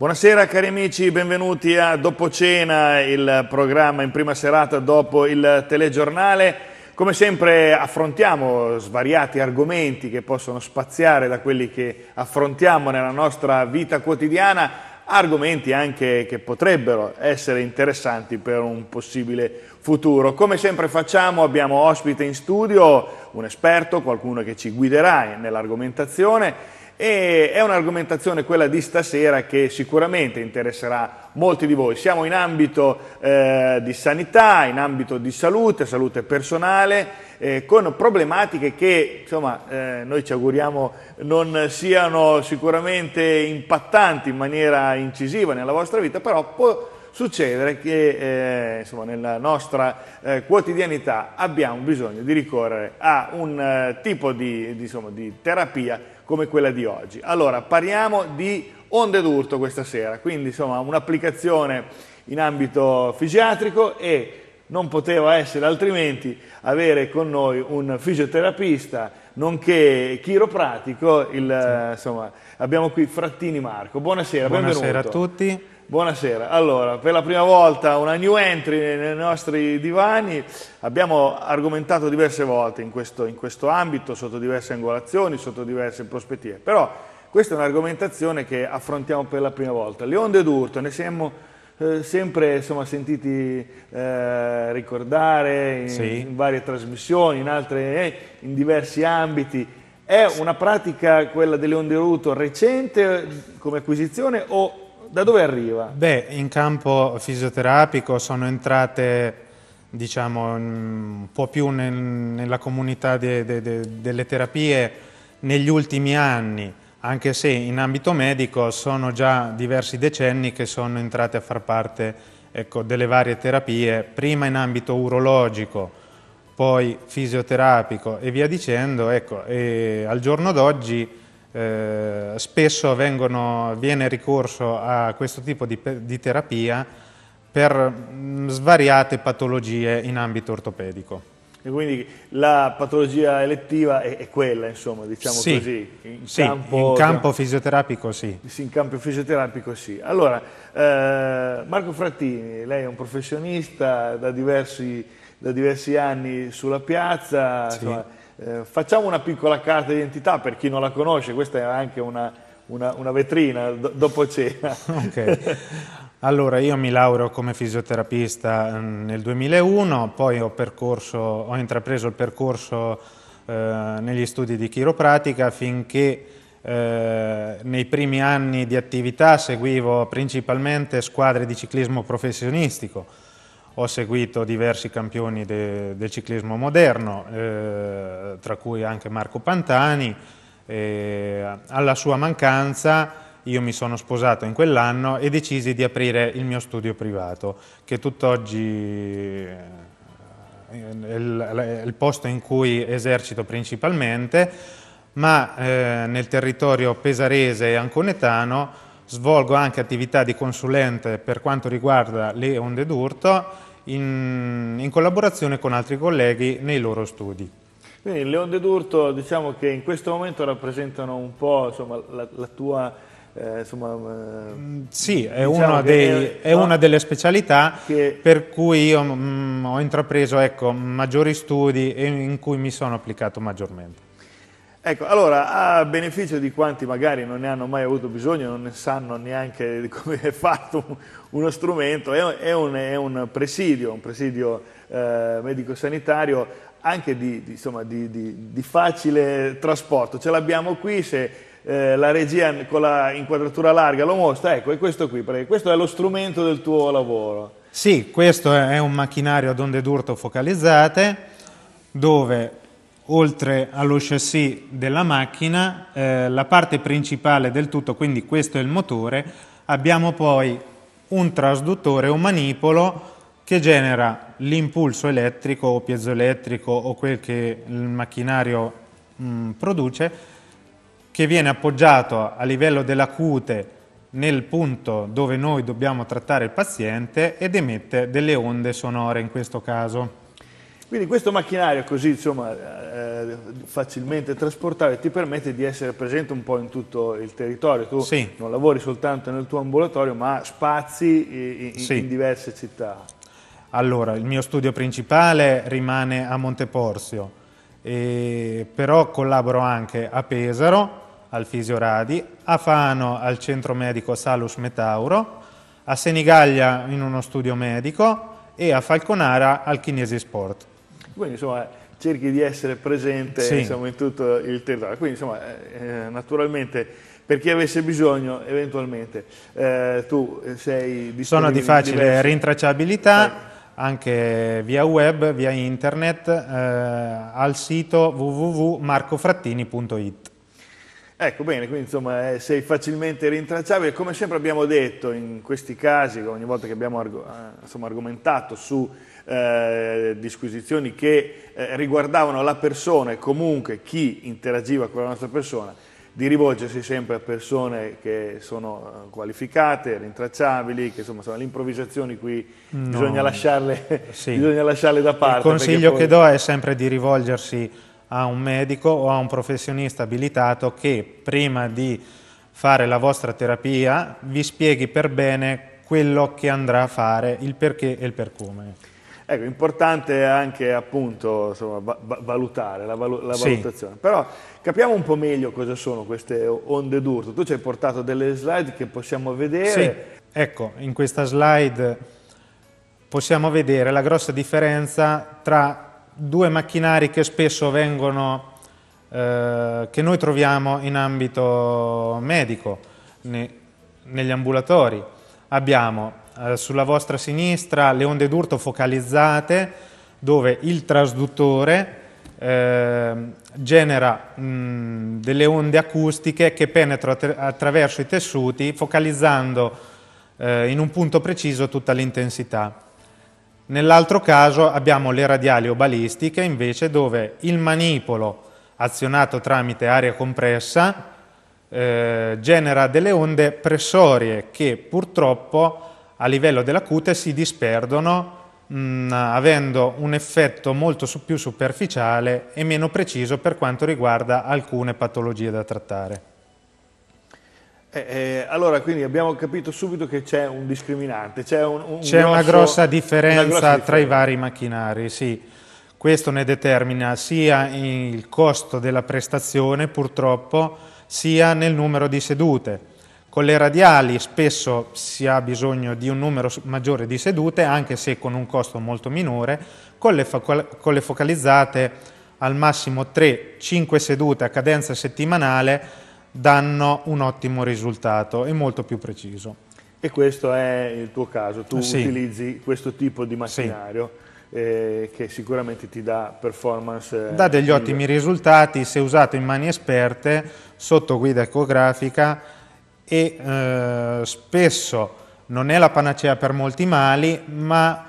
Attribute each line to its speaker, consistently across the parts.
Speaker 1: Buonasera cari amici, benvenuti a Dopo Cena, il programma in prima serata dopo il telegiornale. Come sempre affrontiamo svariati argomenti che possono spaziare da quelli che affrontiamo nella nostra vita quotidiana, argomenti anche che potrebbero essere interessanti per un possibile futuro. Come sempre facciamo abbiamo ospite in studio un esperto, qualcuno che ci guiderà nell'argomentazione e è un'argomentazione quella di stasera che sicuramente interesserà molti di voi. Siamo in ambito eh, di sanità, in ambito di salute, salute personale, eh, con problematiche che insomma, eh, noi ci auguriamo non siano sicuramente impattanti in maniera incisiva nella vostra vita, però può succedere che eh, insomma, nella nostra eh, quotidianità abbiamo bisogno di ricorrere a un eh, tipo di, di, insomma, di terapia come quella di oggi. Allora, parliamo di onde d'urto questa sera, quindi insomma un'applicazione in ambito fisiatrico e non poteva essere altrimenti avere con noi un fisioterapista, nonché chiropratico, il, sì. insomma, abbiamo qui Frattini Marco. Buonasera, Buonasera benvenuto. Buonasera a tutti. Buonasera, allora per la prima volta una new entry nei nostri divani, abbiamo argomentato diverse volte in questo, in questo ambito, sotto diverse angolazioni, sotto diverse prospettive, però questa è un'argomentazione che affrontiamo per la prima volta. Le onde d'urto ne siamo eh, sempre insomma, sentiti eh, ricordare in, sì. in, varie trasmissioni, in, altre, eh, in diversi ambiti, è una pratica quella delle onde d'urto recente come acquisizione o da dove arriva?
Speaker 2: Beh, in campo fisioterapico sono entrate diciamo mm, un po' più nel, nella comunità de, de, de, delle terapie negli ultimi anni, anche se in ambito medico sono già diversi decenni che sono entrate a far parte ecco, delle varie terapie, prima in ambito urologico, poi fisioterapico e via dicendo, ecco, e al giorno d'oggi eh, spesso vengono, viene ricorso a questo tipo di, di terapia per mm, svariate patologie in ambito ortopedico.
Speaker 1: E quindi la patologia elettiva è, è quella, insomma, diciamo sì, così. In, sì, campo, in campo,
Speaker 2: fisioterapico
Speaker 1: sì. sì. In campo fisioterapico sì. Allora, eh, Marco Frattini, lei è un professionista da diversi, da diversi anni sulla piazza, sì. insomma, eh, facciamo una piccola carta d'identità per chi non la conosce, questa è anche una, una, una vetrina do, dopo cena. Okay.
Speaker 2: Allora, io mi laureo come fisioterapista mm, nel 2001, poi ho, percorso, ho intrapreso il percorso eh, negli studi di chiropratica finché eh, nei primi anni di attività seguivo principalmente squadre di ciclismo professionistico ho seguito diversi campioni de, del ciclismo moderno, eh, tra cui anche Marco Pantani, alla sua mancanza io mi sono sposato in quell'anno e decisi di aprire il mio studio privato, che tutt'oggi eh, è il, posto in cui esercito principalmente, ma eh, nel territorio pesarese e anconetano svolgo anche attività di consulente per quanto riguarda le onde d'urto in, in collaborazione con altri colleghi nei loro studi.
Speaker 1: Quindi il leone D'Urto diciamo che in questo momento rappresentano un po' insomma, la, la, tua... Eh, insomma, eh, sì, è, diciamo una, dei,
Speaker 2: è no? una, delle specialità che... per cui io mh, mm, ho intrapreso ecco, maggiori studi e in cui mi sono applicato maggiormente.
Speaker 1: Ecco, allora, a beneficio di quanti magari non ne hanno mai avuto bisogno, non ne sanno neanche come è fatto uno strumento, è un, è un presidio, un presidio eh, medico-sanitario anche di, di, insomma, di, di, facile trasporto. Ce l'abbiamo qui, se eh, la regia con la inquadratura larga lo mostra, ecco, è questo qui, perché questo è lo strumento del tuo lavoro.
Speaker 2: Sì, questo è un macchinario ad onde d'urto focalizzate dove oltre allo chassis della macchina, eh, la parte principale del tutto, quindi questo è il motore, abbiamo poi un trasduttore, un manipolo che genera l'impulso elettrico o piezoelettrico o quel che il macchinario mh, mm, produce, che viene appoggiato a livello della cute nel punto dove noi dobbiamo trattare il paziente ed emette delle onde sonore in questo caso.
Speaker 1: Quindi questo macchinario così insomma, eh, facilmente trasportabile ti permette di essere presente un po' in tutto il territorio. Tu sì. non lavori soltanto nel tuo ambulatorio ma spazi in, sì. in diverse città.
Speaker 2: Allora, il mio studio principale rimane a Monteporzio, e, però collaboro anche a Pesaro, al Fisioradi, a Fano, al centro medico Salus Metauro, a Senigallia in uno studio medico e a Falconara al Kinesi Sport.
Speaker 1: Quindi insomma cerchi di essere presente sì. insomma, in tutto il territorio. Quindi insomma eh, eh, naturalmente per chi avesse bisogno eventualmente eh, tu sei disponibile. Sono di facile diverso.
Speaker 2: rintracciabilità. Sì. Anche via web, via internet, eh, al sito www.marcofrattini.it.
Speaker 1: Ecco, bene, quindi insomma eh, sei facilmente rintracciabile. Come sempre abbiamo detto in questi casi, ogni volta che abbiamo arg eh, insomma, argomentato su eh, disquisizioni che eh, riguardavano la persona e comunque chi interagiva con la nostra persona, di rivolgersi sempre a persone che sono eh, qualificate, rintracciabili, che insomma sono le improvvisazioni qui no. bisogna, lasciarle, sì. bisogna, lasciarle, da parte. Il consiglio poi... che do
Speaker 2: è sempre di rivolgersi a un medico o a un professionista abilitato che prima di fare la vostra terapia vi spieghi per bene quello che andrà a fare, il perché e il per come.
Speaker 1: Ecco, importante anche appunto insomma, valutare, la, valu la sì. valutazione. Però capiamo un po' meglio cosa sono queste onde d'urto. Tu ci hai portato delle slide che possiamo vedere. Sì,
Speaker 2: ecco, in questa slide possiamo vedere la grossa differenza tra due macchinari che spesso vengono, eh, che noi troviamo in ambito medico, ne, negli ambulatori. Abbiamo eh, sulla vostra sinistra le onde d'urto focalizzate dove il trasduttore eh, genera mh, delle onde acustiche che penetrano attra attraverso i tessuti focalizzando eh, in un punto preciso tutta l'intensità. Nell'altro caso abbiamo le radiali o balistiche, invece, dove il manipolo azionato tramite aria compressa eh, genera delle onde pressorie che purtroppo a livello della cute si disperdono mh, mm, avendo un effetto molto su più superficiale e meno preciso per quanto riguarda alcune patologie da trattare.
Speaker 1: Eh, eh, allora, quindi abbiamo capito subito che c'è un discriminante, c'è un, un grosso, una grossa differenza una grossa tra differenza. i vari
Speaker 2: macchinari, sì. Questo ne determina sia il costo della prestazione, purtroppo, sia nel numero di sedute. Con le radiali spesso si ha bisogno di un numero maggiore di sedute, anche se con un costo molto minore. Con le, con le focalizzate al massimo 3-5 sedute a cadenza settimanale danno un ottimo risultato e molto più preciso.
Speaker 1: E questo è il tuo caso, tu sì. utilizzi questo tipo di macchinario sì. eh, che sicuramente ti dà performance. Eh, dà degli ottimi
Speaker 2: risultati se usato in mani esperte, sotto guida ecografica, e eh, spesso non è la panacea per molti mali, ma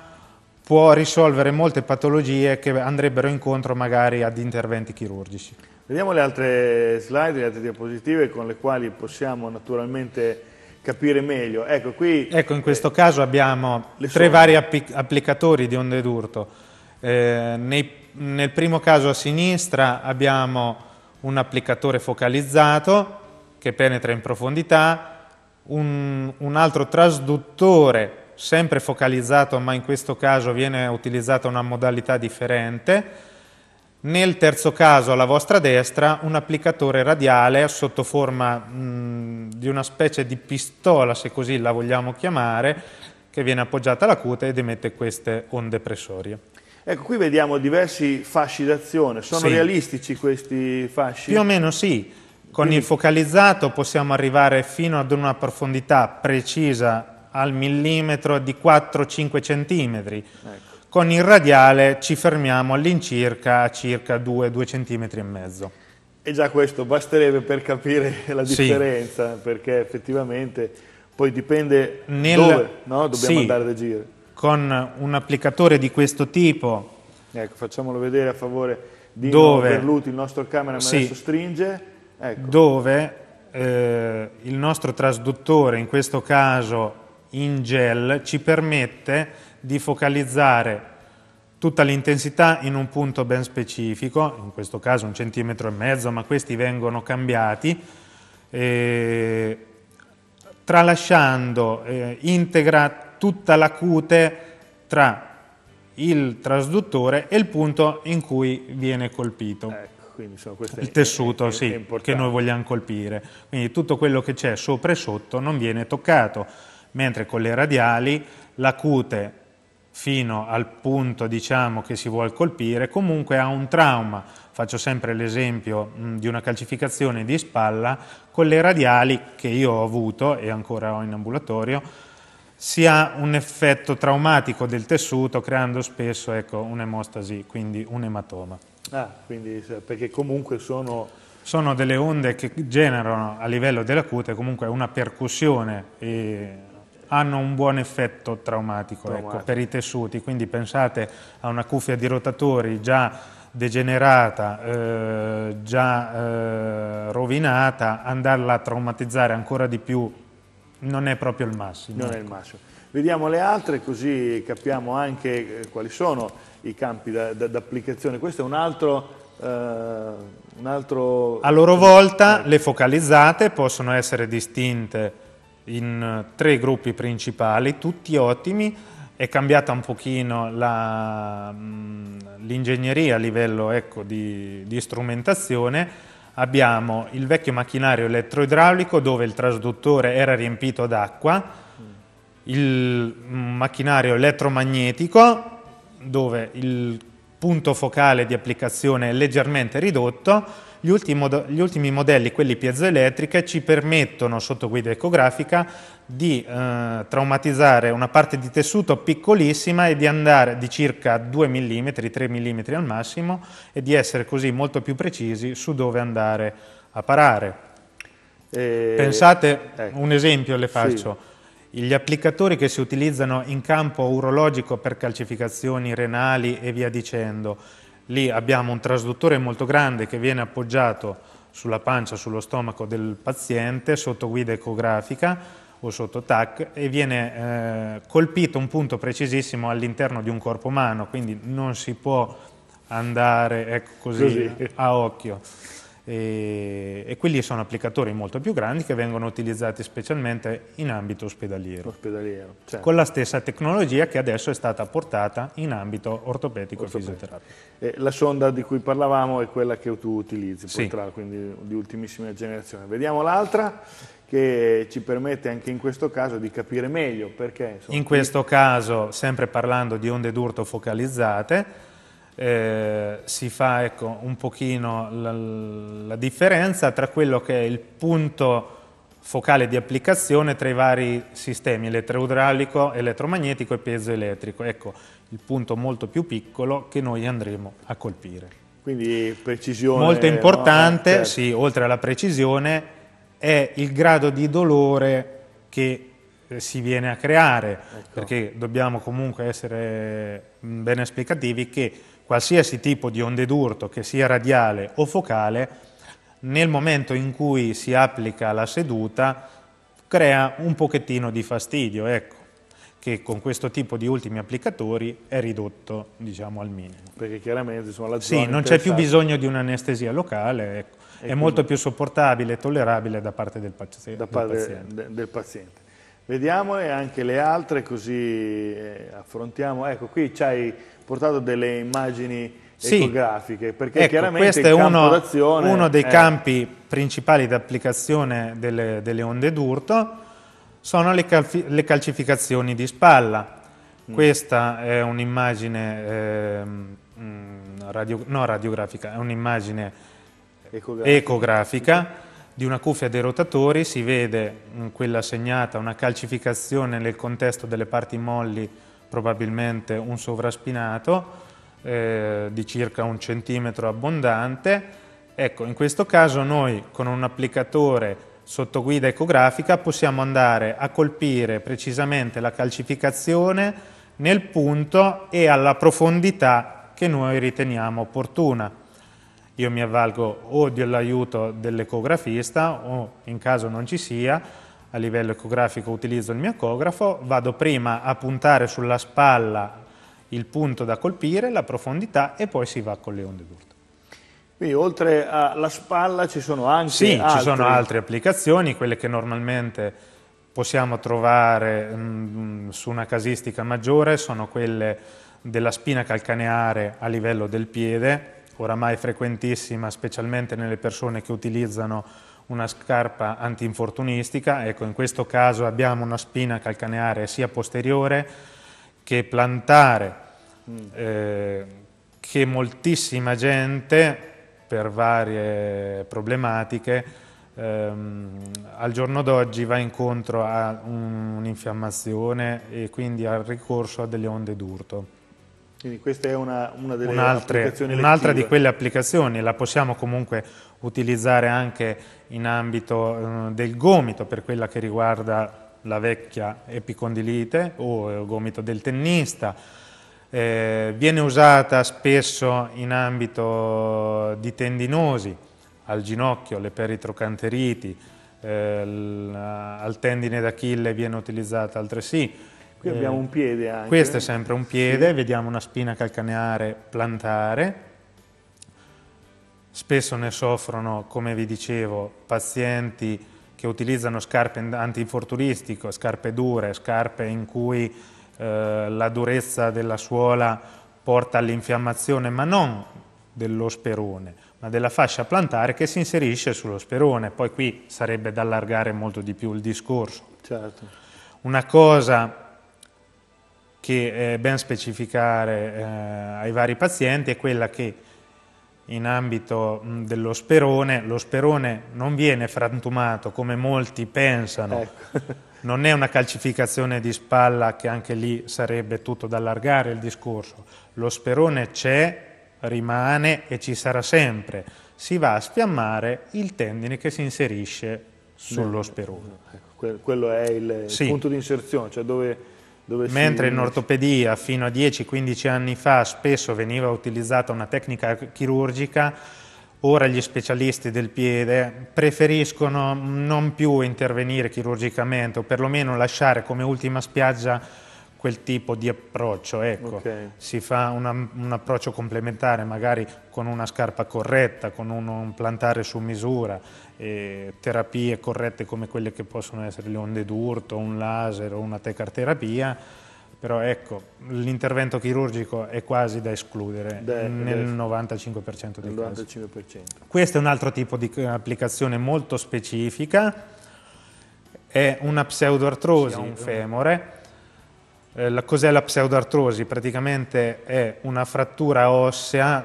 Speaker 2: può risolvere molte patologie che andrebbero incontro magari ad interventi chirurgici.
Speaker 1: Vediamo le altre slide, le altre diapositive con le quali possiamo naturalmente capire meglio. Ecco, qui,
Speaker 2: ecco in questo eh, caso abbiamo tre vari applicatori di onde d'urto. Eh, nei, nel primo caso a sinistra abbiamo un applicatore focalizzato, che penetra in profondità, un, un altro trasduttore sempre focalizzato, ma in questo caso viene utilizzata una modalità differente. Nel terzo caso, alla vostra destra, un applicatore radiale sotto forma mh, di una specie di pistola, se così la vogliamo chiamare, che viene appoggiata alla cute ed emette queste onde pressorie.
Speaker 1: Ecco, qui vediamo diversi fasci d'azione. Sono sì. realistici questi fasci? Più o meno
Speaker 2: sì. Con il focalizzato possiamo arrivare fino ad una profondità precisa al millimetro di 4-5 centimetri. Ecco. Con il radiale ci fermiamo all'incirca a circa 2-2 centimetri e mezzo.
Speaker 1: E già questo basterebbe per capire la differenza, sì. perché effettivamente poi dipende Nel... dove no? dobbiamo sì. andare ad agire.
Speaker 2: Con un applicatore di questo tipo...
Speaker 1: Ecco, facciamolo vedere a favore di dove... Berluti, il nostro camera sì. adesso stringe
Speaker 2: ecco. dove eh, il nostro trasduttore, in questo caso in gel, ci permette di focalizzare tutta l'intensità in un punto ben specifico, in questo caso un centimetro e mezzo, ma questi vengono cambiati, eh, tralasciando, eh, integra tutta la cute tra il trasduttore e il punto in cui viene colpito. Ecco. Quindi sono queste il tessuto è, sì, è che noi vogliamo colpire. Quindi tutto quello che c'è sopra e sotto non viene toccato, mentre con le radiali la cute fino al punto diciamo, che si vuole colpire comunque ha un trauma. Faccio sempre l'esempio di una calcificazione di spalla con le radiali che io ho avuto e ancora ho in ambulatorio si ha un effetto traumatico del tessuto creando spesso ecco, un'emostasi, quindi un ematoma.
Speaker 1: Ah, quindi, perché comunque sono...
Speaker 2: Sono delle onde che generano a livello della cute comunque una percussione e hanno un buon effetto traumatico, ecco, traumatico. Ecco, per i tessuti, quindi pensate a una cuffia di rotatori già degenerata, eh, già eh, rovinata, andarla a traumatizzare ancora di più non è proprio il massimo. Non ecco. è il ecco. massimo.
Speaker 1: Vediamo le altre così capiamo anche eh, quali sono i campi d'applicazione. Questo è un altro Uh, altro... A loro volta
Speaker 2: le focalizzate possono essere distinte in tre gruppi principali, tutti ottimi, è cambiata un pochino mm, l'ingegneria a livello ecco, di, di strumentazione, abbiamo il vecchio macchinario elettroidraulico dove il trasduttore era riempito d'acqua, il macchinario elettromagnetico dove il punto focale di applicazione è leggermente ridotto, gli ultimi, gli ultimi modelli, quelli piezoelettriche, ci permettono sotto guida ecografica di eh, traumatizzare una parte di tessuto piccolissima e di andare di circa 2 mm, 3 mm al massimo e di essere così molto più precisi su dove andare a parare.
Speaker 1: E... Eh, Pensate,
Speaker 2: ecco. un esempio le faccio. Sì. Gli applicatori che si utilizzano in campo urologico per calcificazioni renali e via dicendo, lì abbiamo un trasduttore molto grande che viene appoggiato sulla pancia, sullo stomaco del paziente sotto guida ecografica o sotto TAC e viene eh, colpito un punto precisissimo all'interno di un corpo umano, quindi non si può andare ecco così, così. a occhio e, e, quelli sono applicatori molto più grandi che vengono utilizzati specialmente in ambito ospedaliero,
Speaker 1: ospedaliero certo. con
Speaker 2: la stessa tecnologia che adesso è stata portata in ambito ortopedico, e fisioterapico.
Speaker 1: Eh, la sonda di cui parlavamo è quella che tu utilizzi, sì. Portral, quindi di ultimissima generazione. Vediamo l'altra che ci permette anche in questo caso di capire meglio perché.
Speaker 2: In questo caso, sempre parlando di onde d'urto focalizzate, eh, si fa ecco, un pochino la, la, differenza tra quello che è il punto focale di applicazione tra i vari sistemi elettroidraulico, elettromagnetico e piezoelettrico. Ecco, il punto molto più piccolo che noi andremo a colpire.
Speaker 1: Quindi precisione. Molto importante, no? Eh, certo.
Speaker 2: sì, oltre alla precisione, è il grado di dolore che eh, si viene a creare, ecco. perché dobbiamo comunque essere mm, ben esplicativi che qualsiasi tipo di onde d'urto, che sia radiale o focale, nel momento in cui si applica la seduta crea un pochettino di fastidio, ecco, che con questo tipo di ultimi applicatori è ridotto diciamo, al minimo.
Speaker 1: Perché chiaramente sono la zona Sì, non c'è più bisogno
Speaker 2: di un'anestesia locale, ecco. è quindi... molto più sopportabile e tollerabile da parte del, paziente. Da parte del
Speaker 1: paziente. Del paziente. Vediamole anche le altre così eh, affrontiamo. Ecco, qui c'hai portato delle immagini sì. ecografiche, perché ecco, chiaramente questo è uno, uno dei è... campi
Speaker 2: principali di applicazione delle, delle onde d'urto, sono le, calfi, le, calcificazioni di spalla. Mm. Questa è un'immagine eh, radio, no, radiografica, è un'immagine ecografica. ecografica di una cuffia dei rotatori si vede in mm, quella segnata una calcificazione nel contesto delle parti molli probabilmente un sovraspinato eh, di circa un centimetro abbondante. Ecco, in questo caso noi con un applicatore sotto guida ecografica possiamo andare a colpire precisamente la calcificazione nel punto e alla profondità che noi riteniamo opportuna. Io mi avvalgo o dell'aiuto dell'ecografista o in caso non ci sia, a livello ecografico utilizzo il mio ecografo, vado prima a puntare sulla spalla il punto da colpire, la profondità e poi si va con le onde d'urto. Quindi
Speaker 1: oltre alla spalla ci sono anche sì, altre? Sì, ci sono altre
Speaker 2: applicazioni, quelle che normalmente possiamo trovare mh, mm, mm, su una casistica maggiore sono quelle della spina calcaneare a livello del piede, oramai frequentissima specialmente nelle persone che utilizzano una scarpa antinfortunistica, ecco in questo caso abbiamo una spina calcaneare sia posteriore che plantare, mm. eh, che moltissima gente per varie problematiche ehm, al giorno d'oggi va incontro a un'infiammazione e quindi al ricorso a delle onde d'urto.
Speaker 1: Quindi questa è una, una delle un'altra, applicazioni Un'altra di quelle
Speaker 2: applicazioni, la possiamo comunque utilizzare anche in ambito eh, del gomito per quella che riguarda la vecchia epicondilite o eh, il gomito del tennista. Eh, viene usata spesso in ambito di tendinosi, al ginocchio, le peritrocanteriti, eh, eh al tendine d'Achille viene utilizzata altresì.
Speaker 1: Qui abbiamo un piede anche. Questo è
Speaker 2: sempre un piede, vediamo una spina calcaneare plantare, Spesso ne soffrono, come vi dicevo, pazienti che utilizzano scarpe antinfortunistico, scarpe dure, scarpe in cui eh, la durezza della suola porta all'infiammazione, ma non dello sperone, ma della fascia plantare che si inserisce sullo sperone. Poi qui sarebbe da allargare molto di più il discorso. Certo. Una cosa che è ben specificare eh, ai vari pazienti è quella che in ambito dello sperone, lo sperone non viene frantumato come molti pensano, ecco. non è una calcificazione di spalla che anche lì sarebbe tutto da allargare il discorso, lo sperone c'è, rimane e ci sarà sempre, si va a sfiammare il tendine che si inserisce sullo sperone. Ecco,
Speaker 1: quello è il sì. punto di inserzione, cioè dove Mentre si... in
Speaker 2: ortopedia fino a 10-15 anni fa spesso veniva utilizzata una tecnica chirurgica, ora gli specialisti del piede preferiscono non più intervenire chirurgicamente o perlomeno lasciare come ultima spiaggia quel tipo di approccio. Ecco. Okay. Si fa una, un approccio complementare magari con una scarpa corretta, con uno, un plantare su misura eh, terapie corrette come quelle che possono essere le onde d'urto, un laser o una tecarterapia, però ecco, l'intervento chirurgico è quasi da escludere De, ecco, nel 95% ecco. dei 95%. casi. Questo è un altro tipo di eh, applicazione molto specifica, è una pseudoartrosi sì, un femore. Eh, cos'è la pseudoartrosi? Praticamente è una frattura ossea,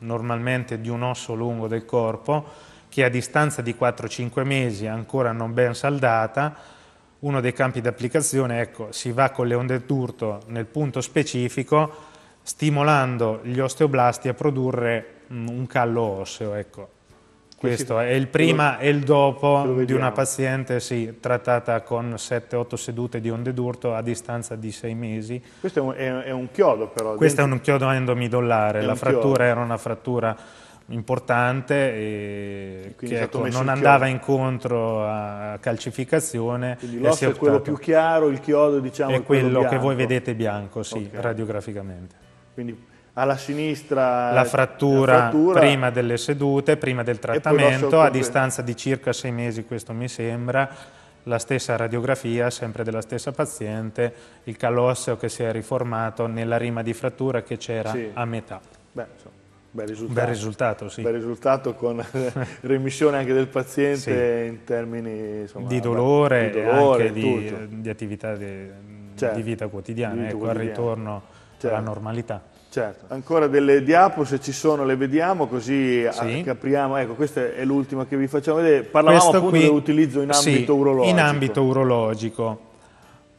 Speaker 2: normalmente di un osso lungo del corpo, che a distanza di 4-5 mesi ancora non ben saldata, uno dei campi di applicazione, ecco, si va con le onde d'urto nel punto specifico, stimolando gli osteoblasti a produrre mm, un callo osseo. Ecco.
Speaker 1: Questo è il prima
Speaker 2: e il dopo di una paziente sì, trattata con 7-8 sedute di onde d'urto a distanza di 6 mesi.
Speaker 1: Questo è un, è un chiodo però. Questo dentro... è un
Speaker 2: chiodo endomidollare, è la frattura chiodo. era una frattura importante e che ecco, non andava incontro a calcificazione. Quindi l'osso è quello
Speaker 1: più chiaro, il chiodo diciamo, è, è quello, quello che voi
Speaker 2: vedete bianco, sì, okay. radiograficamente.
Speaker 1: Quindi alla sinistra la frattura, la frattura, prima
Speaker 2: delle sedute, prima del trattamento, a distanza di circa sei mesi questo mi sembra, la stessa radiografia, sempre della stessa paziente, il calosseo che si è riformato nella rima di frattura che c'era sì. a metà.
Speaker 1: Beh, insomma. Bel risultato. Bel risultato, sì. Bel risultato con remissione anche del paziente sì. in termini insomma, di dolore, e anche di,
Speaker 2: di, attività di, certo. di vita quotidiana, ecco, quotidiana. al ritorno certo. alla normalità.
Speaker 1: Certo, ancora delle diapo, se ci sono le vediamo così sì. capriamo, ecco questa è l'ultima che vi facciamo vedere, parlavamo Questo appunto qui, dell'utilizzo in ambito sì, urologico. In ambito
Speaker 2: urologico,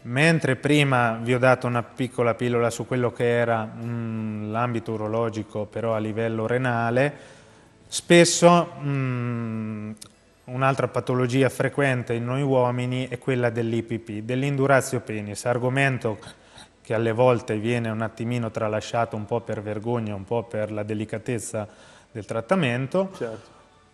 Speaker 2: Mentre prima vi ho dato una piccola pillola su quello che era mm, l'ambito urologico però a livello renale, spesso mh, mm, un'altra patologia frequente in noi uomini è quella dell'IPP, dell'indurazio penis, argomento che alle volte viene un attimino tralasciato un po' per vergogna, un po' per la delicatezza del trattamento. Certo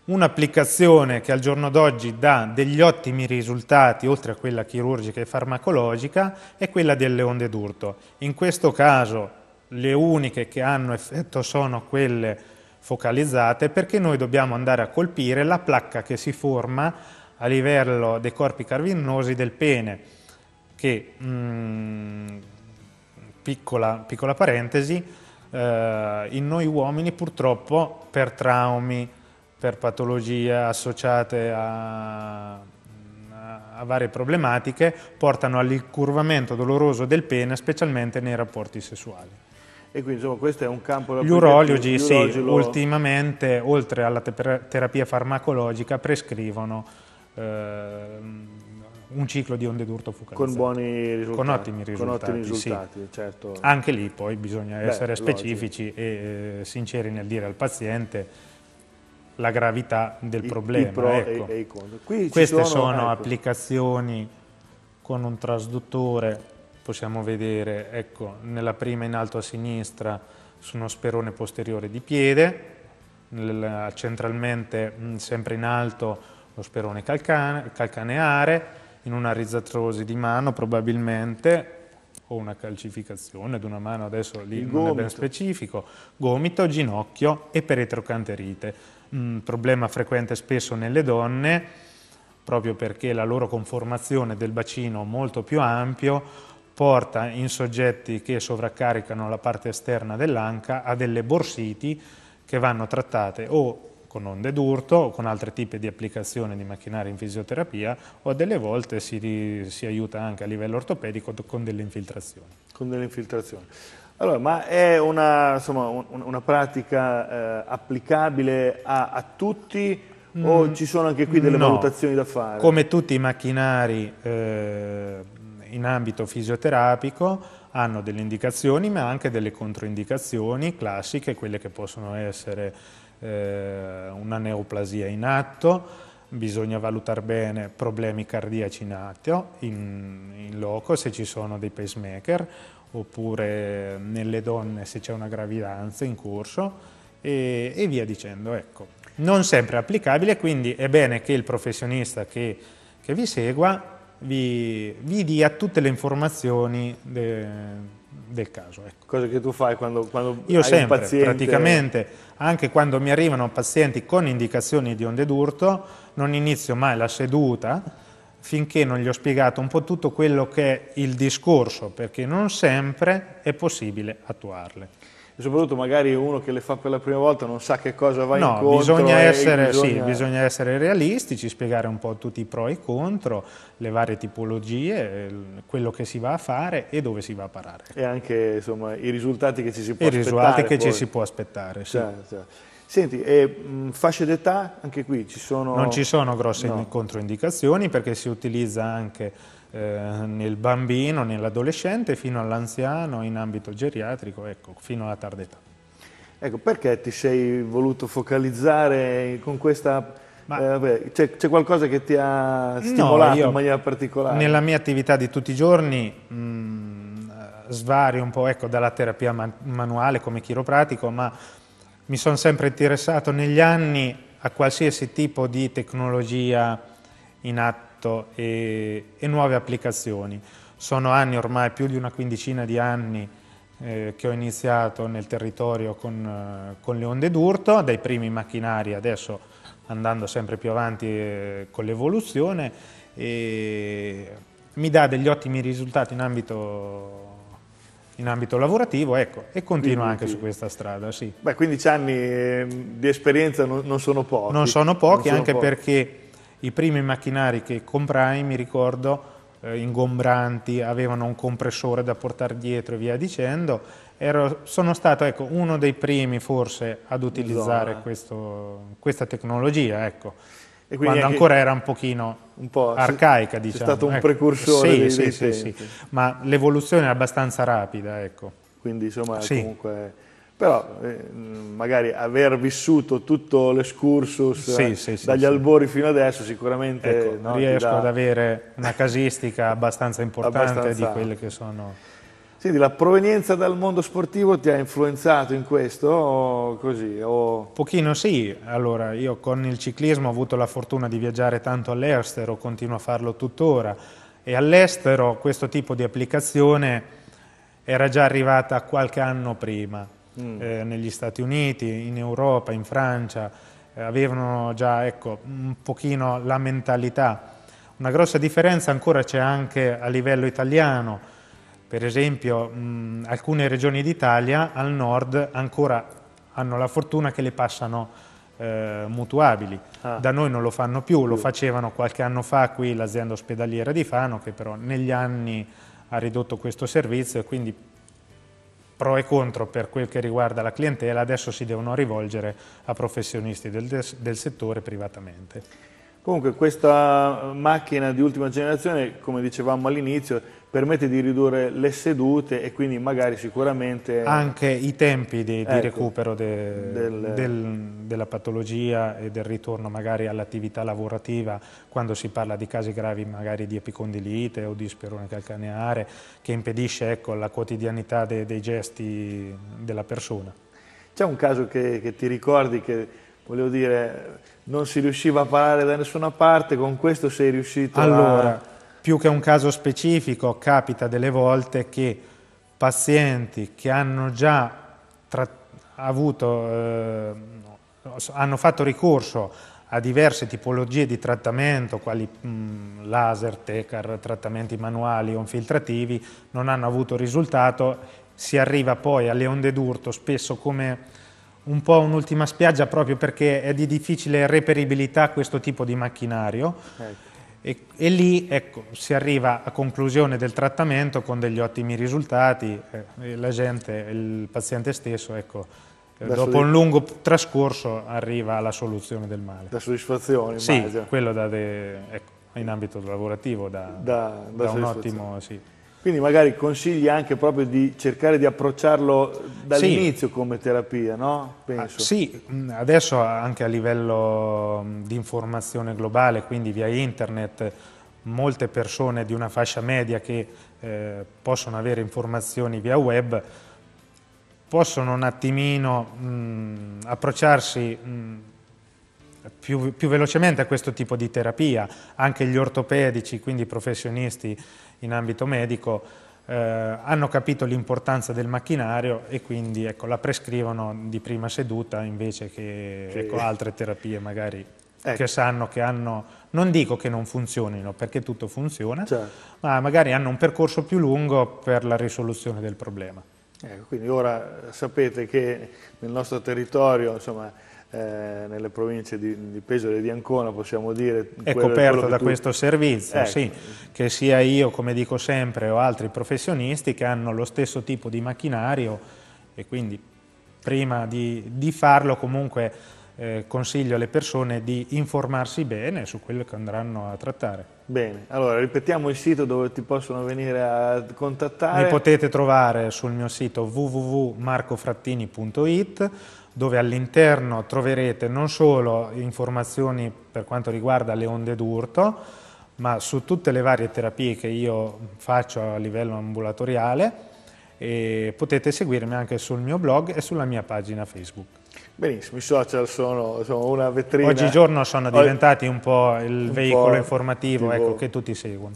Speaker 2: un'applicazione che al giorno d'oggi dà degli ottimi risultati, oltre a quella chirurgica e farmacologica, è quella delle onde d'urto. In questo caso le uniche che hanno effetto sono quelle focalizzate perché noi dobbiamo andare a colpire la placca che si forma a livello dei corpi carvinosi del pene, che, mh, mm, piccola, piccola, parentesi, eh, in noi uomini purtroppo per traumi, per patologie associate a, a varie problematiche portano all'incurvamento doloroso del pene, specialmente nei rapporti sessuali.
Speaker 1: E quindi insomma questo è un campo Gli urologi, sì, lo...
Speaker 2: ultimamente oltre alla terapia farmacologica prescrivono eh, un ciclo di onde d'urto focalizzate. Con buoni risultati. Con ottimi risultati, con ottimi risultati sì. certo. Anche lì poi bisogna Beh, essere specifici logico. e eh, sinceri nel dire al paziente la gravità del I, problema. I pro ecco. e, e i Queste sono, sono ecco. applicazioni con un trasduttore, possiamo vedere, ecco, nella prima in alto a sinistra su uno sperone posteriore di piede, nel, centralmente mm, sempre in alto lo sperone calcane, calcaneare, in una rizzatrosi di mano probabilmente, o una calcificazione di una mano, adesso lì Il non gomito. è ben specifico, gomito, ginocchio e peretrocanterite un problema frequente spesso nelle donne, proprio perché la loro conformazione del bacino molto più ampio porta in soggetti che sovraccaricano la parte esterna dell'anca a delle borsiti che vanno trattate o con onde d'urto o con altri tipi di applicazione di macchinari in fisioterapia o delle volte si, si aiuta anche a livello ortopedico con delle infiltrazioni. Con delle infiltrazioni.
Speaker 1: Allora, ma è una, insomma, un, una pratica eh, applicabile a, a tutti mm. o ci sono anche qui delle no. valutazioni da fare? Come tutti
Speaker 2: i macchinari eh, in ambito fisioterapico hanno delle indicazioni ma anche delle controindicazioni classiche, quelle che possono essere eh, una neoplasia in atto, bisogna valutare bene problemi cardiaci in atto, in, in loco, se ci sono dei pacemaker oppure nelle donne se c'è una gravidanza in corso e, e via dicendo. Ecco. Non sempre applicabile, quindi è bene che il professionista che, che vi segua vi, vi, dia tutte le informazioni de, del caso. Ecco. Cosa che tu fai quando, quando Io sempre, paziente... praticamente, anche quando mi arrivano pazienti con indicazioni di onde d'urto, non inizio mai la seduta finché non gli ho spiegato un po' tutto quello che è il discorso, perché non sempre è possibile attuarle.
Speaker 1: E soprattutto magari uno che le fa per la prima volta non sa che cosa va no, incontro. Bisogna essere, bisogna... Sì, bisogna
Speaker 2: essere realistici, spiegare un po' tutti i pro e i contro, le varie tipologie, quello che si va a fare e dove si va a parare.
Speaker 1: E anche insomma, i risultati che ci si può I aspettare. I risultati che poi. ci si può aspettare, sì. Certo, certo. Senti, e, fasce d'età, anche qui ci sono... Non ci sono grosse no.
Speaker 2: controindicazioni perché si utilizza anche eh, nel bambino, nell'adolescente, fino all'anziano, in ambito geriatrico, ecco, fino alla tarda età.
Speaker 1: Ecco, perché ti sei voluto focalizzare con questa... Eh, c'è, qualcosa che ti ha stimolato no, io, in maniera particolare?
Speaker 2: Nella mia attività di tutti i giorni mh, svario un po' ecco, dalla terapia man manuale come chiropratico, ma mi sono sempre interessato negli anni a qualsiasi tipo di tecnologia in atto e, e nuove applicazioni. Sono anni ormai, più di una quindicina di anni, eh, che ho iniziato nel territorio con, eh, con le onde d'urto, dai primi macchinari adesso andando sempre più avanti eh, con l'evoluzione, e mi dà degli ottimi risultati in ambito in ambito lavorativo, ecco, e continua quindi, anche sì. su questa strada, sì.
Speaker 1: Beh, 15 anni ehm, di esperienza non, non sono
Speaker 2: pochi. Non sono pochi, non sono anche pochi. perché i primi macchinari che comprai, mi ricordo, eh, ingombranti, avevano un compressore da portare dietro e via dicendo, Ero, sono stato ecco, uno dei primi forse ad utilizzare questo, questa tecnologia, ecco quando ancora era un pochino un po', arcaica, c'è diciamo. È stato un ecco. precursore sì, dei, sì, dei sì, sì, ma l'evoluzione è abbastanza rapida, ecco. Quindi insomma sì. comunque...
Speaker 1: Però eh, magari aver vissuto tutto l'escursus sì, eh, dagli albori fino adesso sicuramente... Ecco, no, riesco dà... ad
Speaker 2: avere una casistica abbastanza importante abbastanza. di quelle che sono... Senti, la provenienza dal mondo
Speaker 1: sportivo ti ha influenzato in questo o così? O...
Speaker 2: Pochino sì, allora io con il ciclismo ho avuto la fortuna di viaggiare tanto all'estero, continuo a farlo tuttora e all'estero questo tipo di applicazione era già arrivata qualche anno prima, mm. eh, negli Stati Uniti, in Europa, in Francia, eh, avevano già ecco, un pochino la mentalità. Una grossa differenza ancora c'è anche a livello italiano, per esempio mh, mm, alcune regioni d'Italia al nord ancora hanno la fortuna che le passano eh, mutuabili. Ah. Da noi non lo fanno più, lo facevano qualche anno fa qui l'azienda ospedaliera di Fano che però negli anni ha ridotto questo servizio e quindi pro e contro per quel che riguarda la clientela adesso si devono rivolgere a professionisti del, del settore privatamente.
Speaker 1: Comunque questa macchina di ultima generazione, come dicevamo all'inizio, permette di ridurre le sedute e quindi magari sicuramente... Anche
Speaker 2: i tempi di, ecco, di recupero de, del, del, della patologia e del ritorno magari all'attività lavorativa quando si parla di casi gravi magari di epicondilite o di sperone calcaneare che impedisce ecco, la quotidianità de, dei gesti della persona.
Speaker 1: C'è un caso che, che ti ricordi che, volevo dire, non si riusciva a parlare da nessuna parte, con questo sei riuscito allora, a...
Speaker 2: più che un caso specifico, capita delle volte che pazienti che hanno già avuto, eh, hanno fatto ricorso a diverse tipologie di trattamento, quali mh, mm, laser, tecar, trattamenti manuali o infiltrativi, non hanno avuto risultato, si arriva poi alle onde d'urto spesso come un po' un'ultima spiaggia proprio perché è di difficile reperibilità questo tipo di macchinario ecco. e, e, lì ecco, si arriva a conclusione del trattamento con degli ottimi risultati, eh, la gente, il paziente stesso ecco, dopo un lungo trascorso arriva alla soluzione del male. Da soddisfazione Sì, immagino. quello de, ecco, in ambito lavorativo da, da, da, da un ottimo... Sì.
Speaker 1: Quindi magari consigli anche proprio di cercare di approcciarlo dall'inizio sì. come terapia, no? Ah,
Speaker 2: Penso. Ah, sì, mm, adesso anche a livello mm, di informazione globale, quindi via internet, molte persone di una fascia media che eh, possono avere informazioni via web possono un attimino mh, mm, approcciarsi mh, più, più, velocemente a questo tipo di terapia. Anche gli ortopedici, quindi professionisti in ambito medico, eh, hanno capito l'importanza del macchinario e quindi ecco, la prescrivono di prima seduta invece che, che... Ecco, altre terapie magari Ecco. che sanno che hanno, non dico che non funzionino perché tutto funziona, certo. ma magari hanno un percorso più lungo per la risoluzione del problema.
Speaker 1: Ecco, quindi ora sapete che nel nostro territorio insomma, eh, nelle province di, di, Pesaro e di Ancona, possiamo dire... È coperto da tu... questo servizio, ecco. sì,
Speaker 2: che sia io, come dico sempre, o altri professionisti che hanno lo stesso tipo di macchinario e quindi prima di, di farlo comunque eh, consiglio alle persone di informarsi bene su quello che andranno a trattare.
Speaker 1: Bene, allora ripetiamo il sito dove ti possono venire a contattare. Mi potete
Speaker 2: trovare sul mio sito www.marcofrattini.it dove all'interno troverete non solo informazioni per quanto riguarda le onde d'urto, ma su tutte le varie terapie che io faccio a livello ambulatoriale e potete seguirmi anche sul mio blog e sulla mia pagina Facebook.
Speaker 1: Benissimo, i social sono, sono una vetrina. Oggigiorno sono diventati
Speaker 2: un po' il un veicolo po informativo ecco, che tutti seguono.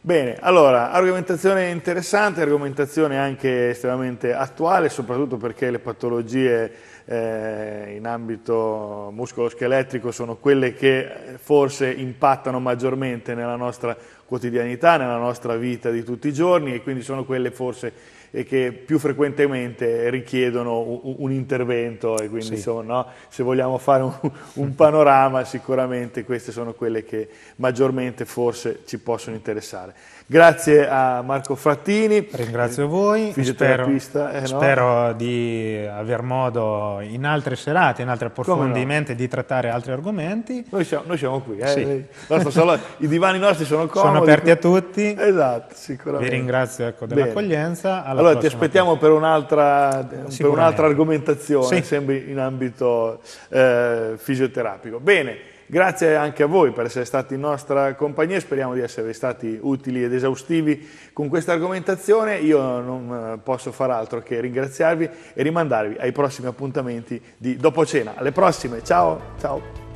Speaker 1: Bene, allora, argomentazione interessante, argomentazione anche estremamente attuale, soprattutto perché le patologie eh, in ambito muscoloscheletrico sono quelle che forse impattano maggiormente nella nostra quotidianità, nella nostra vita di tutti i giorni e quindi sono quelle forse eh, che più frequentemente richiedono un, un intervento e quindi sì. insomma, no? se vogliamo fare un, un, panorama sicuramente queste sono quelle che maggiormente forse ci possono interessare.
Speaker 2: Grazie a Marco Frattini. Ringrazio voi, spero, eh, spero di aver modo in altre serate, in altri approfondimenti, no? di trattare altri argomenti.
Speaker 1: Noi siamo, noi siamo qui, eh? sì. solo, i divani nostri sono comodi. Sono aperti
Speaker 2: a tutti.
Speaker 1: Esatto, sicuramente. Vi ringrazio ecco, dell'accoglienza. Allora ti aspettiamo volta. per un'altra, argomentazione, sì. sempre in ambito eh, fisioterapico. Bene. Grazie anche a voi per essere stati in nostra compagnia, speriamo di essere stati utili ed esaustivi con questa argomentazione. Io non eh, posso far altro che ringraziarvi e rimandarvi ai prossimi appuntamenti di Dopo Cena. Alle prossime, ciao! ciao.